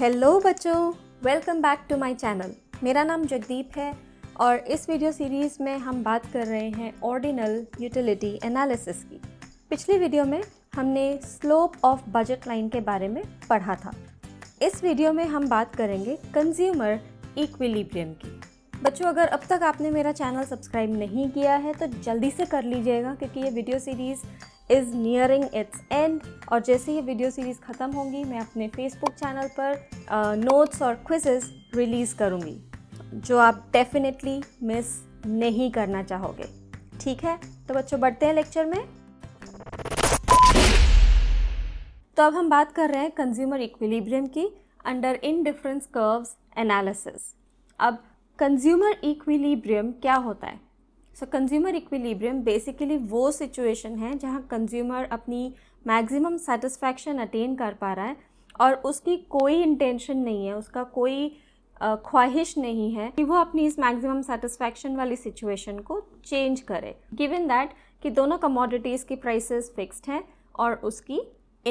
Hello बच्चों welcome back to my channel मेरा नाम जगदीप है और इस वीडियो सीरीज़ में हम बात कर रहे हैं ऑर्डिनल यूटिलिटी एनालिसिस की पिछली वीडियो में हमने स्लोप ऑफ बजट लाइन के बारे में पढ़ा था इस वीडियो में हम बात करेंगे कंज्यूमर इक्विलिब्रियम की बच्चों अगर अब तक आपने मेरा चैनल सब्सक्राइब नहीं किया है तो जल्दी से कर लीजिएगा क्योंकि ये video series is nearing its end और जैसे ही वीडियो सीरीज़ ख़त्म होंगी मैं अपने फेसबुक चैनल पर नोट्स और क्विजेस रिलीज़ करूँगी जो आप डेफिनेटली मिस नहीं करना चाहोगे ठीक है तो बच्चों बढ़ते हैं लेक्चर में तो अब हम बात कर रहे हैं कंज्यूमर इक्विलिब्रियम की under indifference curves analysis अब कंज्यूमर इक्विलिब्रियम क्या होता है सो कंज्यूमर इक्विलिब्रियम बेसिकली वो सिचुएशन है जहाँ कंज्यूमर अपनी मैक्सिमम सेटिस्फैक्शन अटेन कर पा रहा है और उसकी कोई इंटेंशन नहीं है उसका कोई ख्वाहिश नहीं है कि वो अपनी इस मैक्सिमम सेटिस्फैक्शन वाली सिचुएशन को चेंज करे गिवन दैट कि दोनों कमोडिटीज़ की प्राइसेस फिक्स्ड हैं और उसकी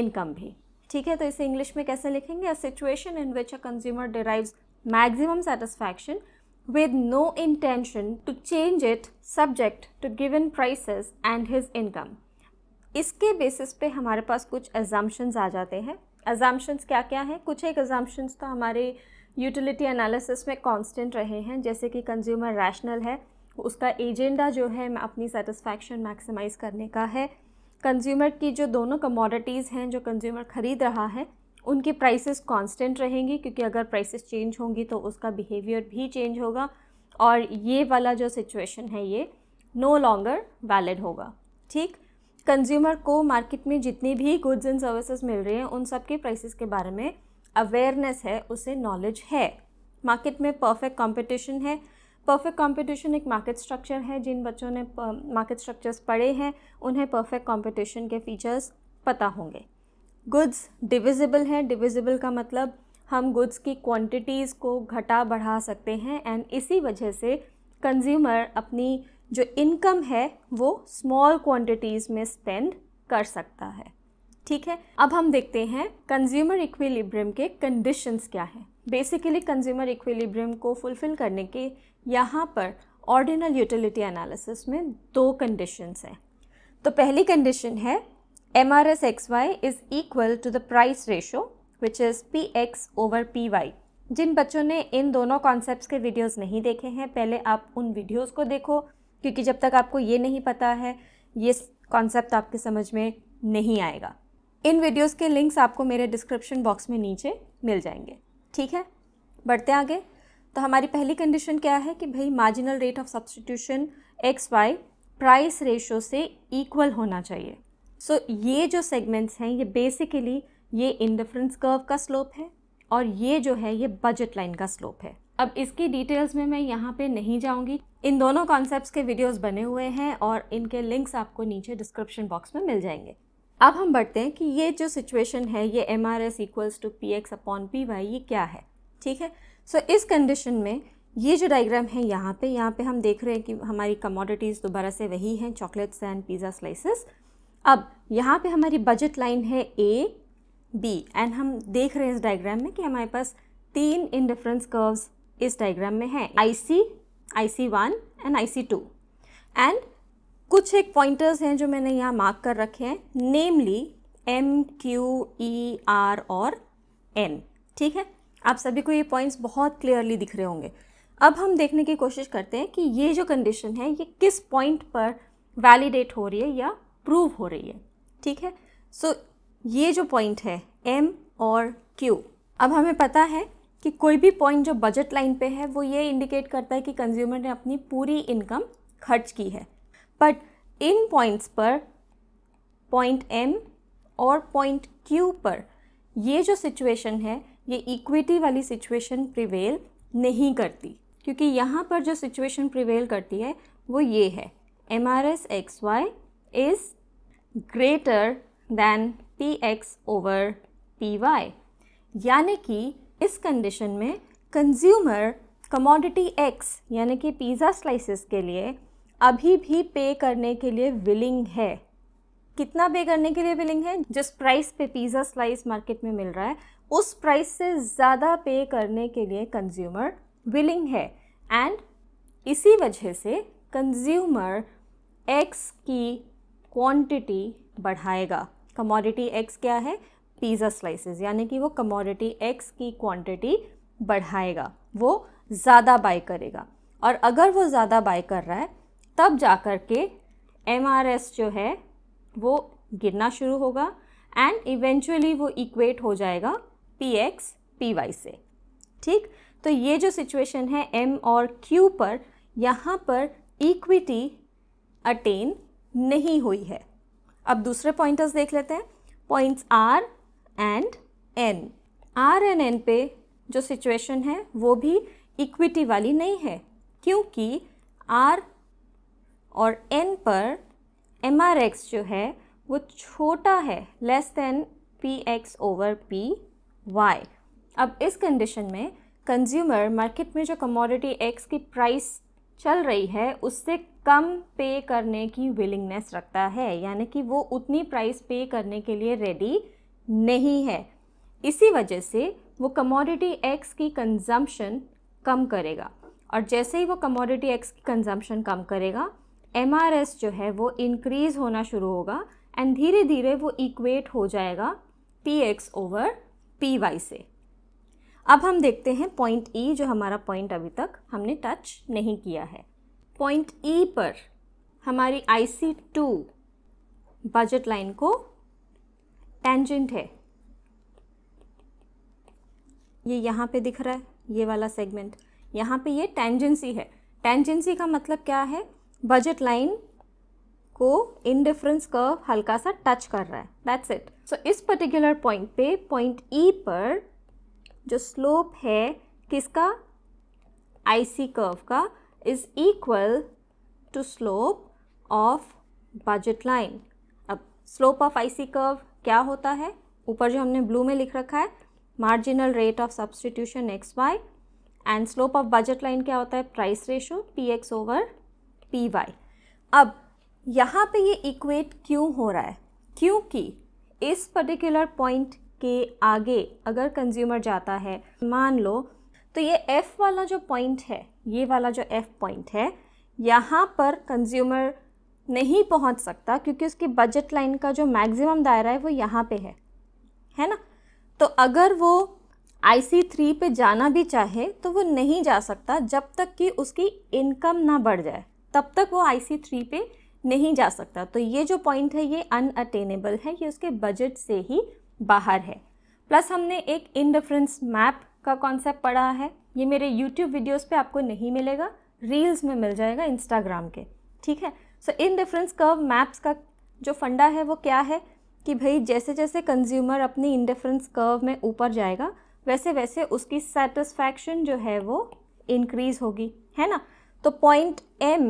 इनकम भी ठीक है तो इसे इंग्लिश में कैसे लिखेंगे a situation in which a consumer derives maximum satisfaction with no intention to change it subject to given prices and his income. इसके बेसिस पे हमारे पास कुछ assumptions आ जाते हैं assumptions क्या क्या हैं कुछ एक assumptions तो हमारे यूटिलिटी एनालिसिस में कांस्टेंट रहे हैं जैसे कि कंज्यूमर रैशनल है उसका एजेंडा जो है अपनी सेटिस्फैक्शन मैक्सिमाइज करने का है कंज्यूमर की जो दोनों कमोडिटीज़ हैं जो कंज्यूमर ख़रीद रहा है उनके प्राइसेस कांस्टेंट रहेंगी क्योंकि अगर प्राइसेस चेंज होंगी तो उसका बिहेवियर भी चेंज होगा और ये वाला जो सिचुएशन है ये नो लॉन्गर वैलिड होगा ठीक कंज्यूमर को मार्केट में जितनी भी गुड्स एंड सर्विसेज मिल रही हैं उन सब के प्राइसेस के बारे में अवेयरनेस है उसे नॉलेज है मार्केट में परफेक्ट कंपटीशन है परफेक्ट कंपटीशन एक मार्केट स्ट्रक्चर है जिन बच्चों ने मार्केट स्ट्रक्चर्स पढ़े हैं उन्हें परफेक्ट कंपटीशन के फीचर्स पता होंगे गुड्स डिविजिबल हैं डिविजिबल का मतलब हम गुड्स की क्वांटिटीज़ को घटा बढ़ा सकते हैं एंड इसी वजह से कंज्यूमर अपनी जो इनकम है वो स्मॉल क्वांटिटीज़ में स्पेंड कर सकता है ठीक है अब हम देखते हैं कंज्यूमर इक्विलिब्रियम के कंडीशंस क्या हैं बेसिकली कंज्यूमर इक्विलिब्रियम को फुलफ़िल करने के यहाँ पर ऑर्डिनल यूटिलिटी एनालिसिस में दो कंडीशंस हैं तो पहली कंडीशन है XY is equal to the price ratio which is PX over PY. जिन बच्चों ने इन दोनों कॉन्सेप्ट्स के वीडियोस नहीं देखे हैं पहले आप उन वीडियोस को देखो क्योंकि जब तक आपको ये नहीं पता है ये कॉन्सेप्ट आपके समझ में नहीं आएगा इन वीडियोस के लिंक्स आपको मेरे डिस्क्रिप्शन बॉक्स में नीचे मिल जाएंगे ठीक है बढ़ते आगे तो हमारी पहली कंडीशन क्या है कि भाई marginal rate of substitution X Y price ratio से इक्वल होना चाहिए सो so, ये जो सेगमेंट्स हैं ये बेसिकली ये इंडिफरेंस कर्व का स्लोप है और ये जो है ये बजट लाइन का स्लोप है अब इसकी डिटेल्स में मैं यहाँ पे नहीं जाऊँगी इन दोनों कॉन्सेप्ट्स के वीडियोस बने हुए हैं और इनके लिंक्स आपको नीचे डिस्क्रिप्शन बॉक्स में मिल जाएंगे अब हम बढ़ते हैं कि ये जो सिचुएशन है ये M R S equals to P X upon P Y ये क्या है ठीक है सो so, इस कंडीशन में ये जो डायग्राम है यहाँ पे यहाँ पे हम देख रहे हैं कि हमारी कमोडिटीज़ दोबारा से वही हैं चॉकलेट्स एंड पिज़्ज़ा स्लाइसेस अब यहाँ पे हमारी बजट लाइन है ए बी एंड हम देख रहे हैं इस डायग्राम में कि हमारे पास तीन इन डिफरेंस कर्व्स इस डायग्राम में है I C I C one and I C two and कुछ एक पॉइंटर्स हैं जो मैंने यहाँ मार्क कर रखे हैं namely M Q E R और एन ठीक है आप सभी को ये पॉइंट्स बहुत क्लियरली दिख रहे होंगे अब हम देखने की कोशिश करते हैं कि ये जो कंडीशन है ये किस पॉइंट पर वैलिडेट हो रही है या प्रूव हो रही है ठीक है सो so, ये जो पॉइंट है एम और क्यू अब हमें पता है कि कोई भी पॉइंट जो बजट लाइन पे है वो ये इंडिकेट करता है कि कंज्यूमर ने अपनी पूरी इनकम खर्च की है बट इन पॉइंट्स पर पॉइंट एम और पॉइंट क्यू पर ये जो सिचुएशन है ये इक्विटी वाली सिचुएशन प्रिवेल नहीं करती क्योंकि यहाँ पर जो सिचुएशन प्रिवेल करती है वो ये है M R S X Y is greater than P X over P Y यानी कि इस कंडीशन में कंज्यूमर कमोडिटी एक्स यानी कि पिज़्ज़ा स्लाइसेस के लिए अभी भी पे करने के लिए विलिंग है कितना पे करने के लिए विलिंग है जिस प्राइस पे पिज़्ज़ा स्लाइस मार्केट में मिल रहा है उस प्राइस से ज़्यादा पे करने के लिए कंज्यूमर विलिंग है एंड इसी वजह से कंज्यूमर एक्स की क्वांटिटी बढ़ाएगा कमोडिटी एक्स क्या है पिज़्ज़ा स्लाइसेस यानी कि वो कमोडिटी एक्स की क्वांटिटी बढ़ाएगा वो ज़्यादा बाई करेगा और अगर वो ज़्यादा बाई कर रहा है तब जा कर के एम जो है वो गिरना शुरू होगा एंड इवेंचुअली वो इक्वेट हो जाएगा पी एक्स पी वाई से ठीक तो ये जो सिचुएशन है एम और क्यू पर यहाँ पर इक्विटी अटेन नहीं हुई है अब दूसरे पॉइंटर्स देख लेते हैं points R and N R and N पे जो सिचुएशन है वो भी इक्विटी वाली नहीं है क्योंकि आर और एन पर एम आर एक्स जो है वो छोटा है less than P X over P Y अब इस कंडीशन में कंज्यूमर मार्केट में जो कमोडिटी एक्स की प्राइस चल रही है उससे कम पे करने की विलिंगनेस रखता है यानी कि वो उतनी प्राइस पे करने के लिए रेडी नहीं है इसी वजह से वो कमोडिटी एक्स की कंजम्पशन कम करेगा और जैसे ही वो कमोडिटी एक्स की कंजम्पशन कम करेगा एम जो है वो इंक्रीज़ होना शुरू होगा एंड धीरे धीरे वो इक्वेट हो जाएगा P X over P Y से अब हम देखते हैं पॉइंट ई e, जो हमारा पॉइंट अभी तक हमने टच नहीं किया है पॉइंट ई e पर हमारी I C two budget line को टेंजेंट है ये यहाँ पे दिख रहा है ये वाला सेगमेंट यहाँ पे ये टेंजेंसी है टेंजेंसी का मतलब क्या है बजट लाइन को इनडिफरेंस कर्व हल्का सा टच कर रहा है दैट्स इट सो इस पर्टिकुलर पॉइंट पे पॉइंट ई e पर जो स्लोप है किसका आईसी कर्व का is equal to slope of budget line अब स्लोप ऑफ आईसी कर्व क्या होता है ऊपर जो हमने ब्लू में लिख रखा है marginal rate of substitution X Y and slope of budget line क्या होता है price ratio P X over P Y अब यहाँ पे ये इक्वेट क्यों हो रहा है क्योंकि इस पर्टिकुलर पॉइंट के आगे अगर कंज्यूमर जाता है मान लो तो ये एफ़ वाला जो पॉइंट है ये वाला जो एफ़ पॉइंट है यहाँ पर कंज्यूमर नहीं पहुँच सकता क्योंकि उसकी बजट लाइन का जो मैक्सिमम दायरा है वो यहाँ पे है है ना तो अगर वो आई सी थ्री पे जाना भी चाहे तो वो नहीं जा सकता जब तक कि उसकी इनकम ना बढ़ जाए तब तक वो आई सी थ्री पे नहीं जा सकता तो ये जो पॉइंट है ये अनअटेनेबल है ये उसके बजट से ही बाहर है प्लस हमने एक इनडिफरेंस मैप का कॉन्सेप्ट पढ़ा है ये मेरे यूट्यूब वीडियोस पे आपको नहीं मिलेगा रील्स में मिल जाएगा इंस्टाग्राम के ठीक है so indifference curve maps का जो फंडा है वो क्या है कि भाई जैसे जैसे कंज्यूमर अपनी इनडिफरेंस कर्व में ऊपर जाएगा वैसे वैसे उसकी सेटिस्फैक्शन जो है वो इंक्रीज़ होगी है ना तो पॉइंट एम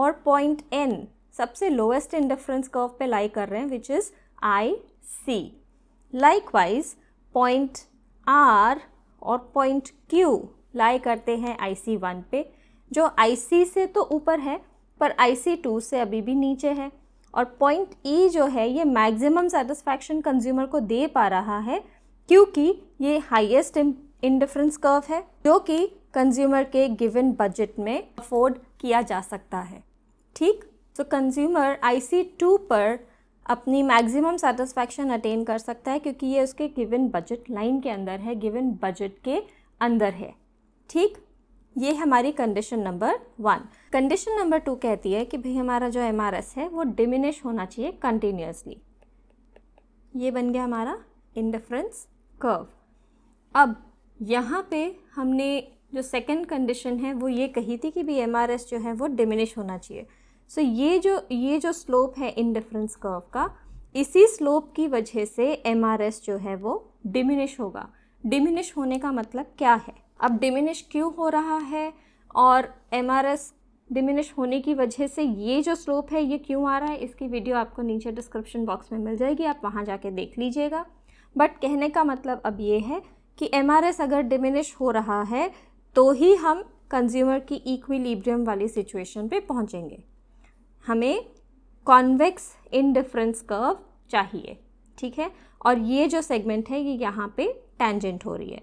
और पॉइंट एन सबसे लोएस्ट इंडिफरेंस कर्व पे लाई कर रहे हैं which is I C likewise point R और पॉइंट क्यू लाई करते हैं आई सी वन पे जो आई सी से तो ऊपर है पर आई सी टू से अभी भी नीचे है और पॉइंट ई e जो है ये मैक्सिमम सेटिस्फैक्शन कंज्यूमर को दे पा रहा है क्योंकि ये हाईएस्ट इंडिफरेंस कर्व है जो कि कंज्यूमर के गिवन बजट में अफोर्ड किया जा सकता है ठीक तो कंज्यूमर आई सी टू पर अपनी मैक्सिमम सेटिस्फैक्शन अटेन कर सकता है क्योंकि ये उसके गिवन बजट लाइन के अंदर है गिवन बजट के अंदर है ठीक ये हमारी condition number one condition number two कहती है कि भाई हमारा जो एम है वो डिमिनिश होना चाहिए कंटिन्यूसली ये बन गया हमारा इनडिफरेंस कर्व अब यहाँ पे हमने जो सेकंड कंडीशन है वो ये कही थी कि भाई एम जो है वो डिमिनिश होना चाहिए सो ये जो ये जो स्लोप है इनडिफरेंस कर्व का इसी स्लोप की वजह से एम जो है वो डिमिनिश होगा डिमिनिश होने का मतलब क्या है अब डिमिनिश क्यों हो रहा है और एम डिमिनिश होने की वजह से ये जो स्लोप है ये क्यों आ रहा है इसकी वीडियो आपको नीचे डिस्क्रिप्शन बॉक्स में मिल जाएगी आप वहाँ जाके देख लीजिएगा बट कहने का मतलब अब ये है कि एम अगर डिमिनिश हो रहा है तो ही हम कंज्यूमर की इक्विलिब्रियम वाली सिचुएशन पे पहुँचेंगे हमें कॉन्वेक्स इनडिफरेंस कर्व चाहिए ठीक है और ये जो सेगमेंट है ये यहाँ पे टेंजेंट हो रही है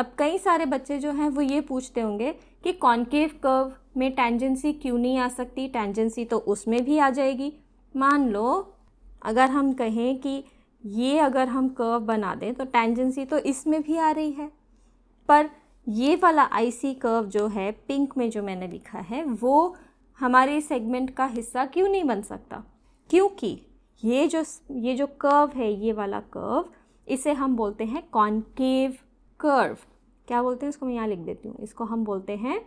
अब कई सारे बच्चे जो हैं वो ये पूछते होंगे कि कॉन्केव कर्व में टेंजेंसी क्यों नहीं आ सकती टेंजेंसी तो उसमें भी आ जाएगी मान लो अगर हम कहें कि ये अगर हम कर्व बना दें तो टेंजेंसी तो इसमें भी आ रही है पर ये वाला आईसी कर्व जो है पिंक में जो मैंने लिखा है वो हमारे सेगमेंट का हिस्सा क्यों नहीं बन सकता क्योंकि ये जो ये जो कर्व है ये वाला कर्व इसे हम बोलते हैं कॉन्केव कर्व क्या बोलते हैं इसको मैं यहाँ लिख देती हूँ इसको हम बोलते हैं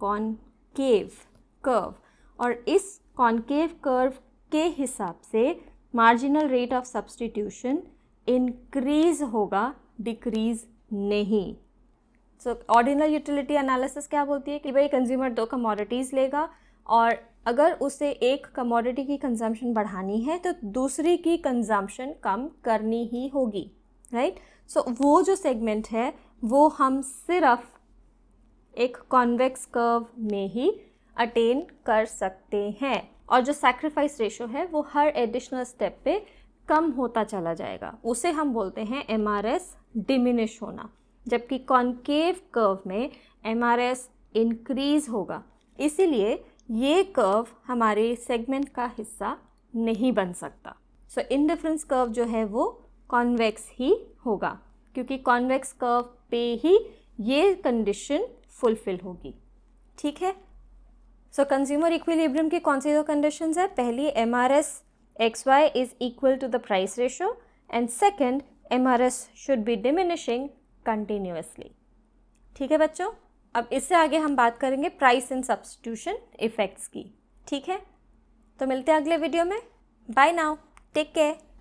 कॉन्केव कर्व और इस कॉन्केव कर्व के हिसाब से marginal rate of substitution increase होगा डिक्रीज नहीं सो ऑर्डिनल यूटिलिटी एनालिसिस क्या बोलती है कि भाई कंज्यूमर दो कमोडिटीज़ लेगा और अगर उसे एक कमोडिटी की कंजम्पशन बढ़ानी है तो दूसरी की कंजम्पशन कम करनी ही होगी राइट सो so, वो जो सेगमेंट है वो हम सिर्फ एक कॉन्वेक्स कर्व में ही अटेन कर सकते हैं और जो सेक्रीफाइस रेशो है वो हर एडिशनल स्टेप पे कम होता चला जाएगा उसे हम बोलते हैं एम आर एस डिमिनिश होना जबकि कॉन्केव कर्व में एम आर एस इनक्रीज़ होगा इसीलिए ये कर्व हमारे सेगमेंट का हिस्सा नहीं बन सकता सो इनडिफरेंस कर्व जो है वो कॉन्वेक्स ही होगा क्योंकि कॉन्वेक्स कर्व पे ही ये कंडीशन फुलफिल होगी ठीक है सो कंज्यूमर इक्विलिब्रियम की कौन सी दो कंडीशंस है पहली M R S X Y is equal to the price ratio and second M R S should be diminishing continuously ठीक है बच्चों अब इससे आगे हम बात करेंगे प्राइस एंड सब्सटीट्यूशन इफ़ेक्ट्स की ठीक है तो मिलते हैं अगले वीडियो में बाय नाउ टेक केयर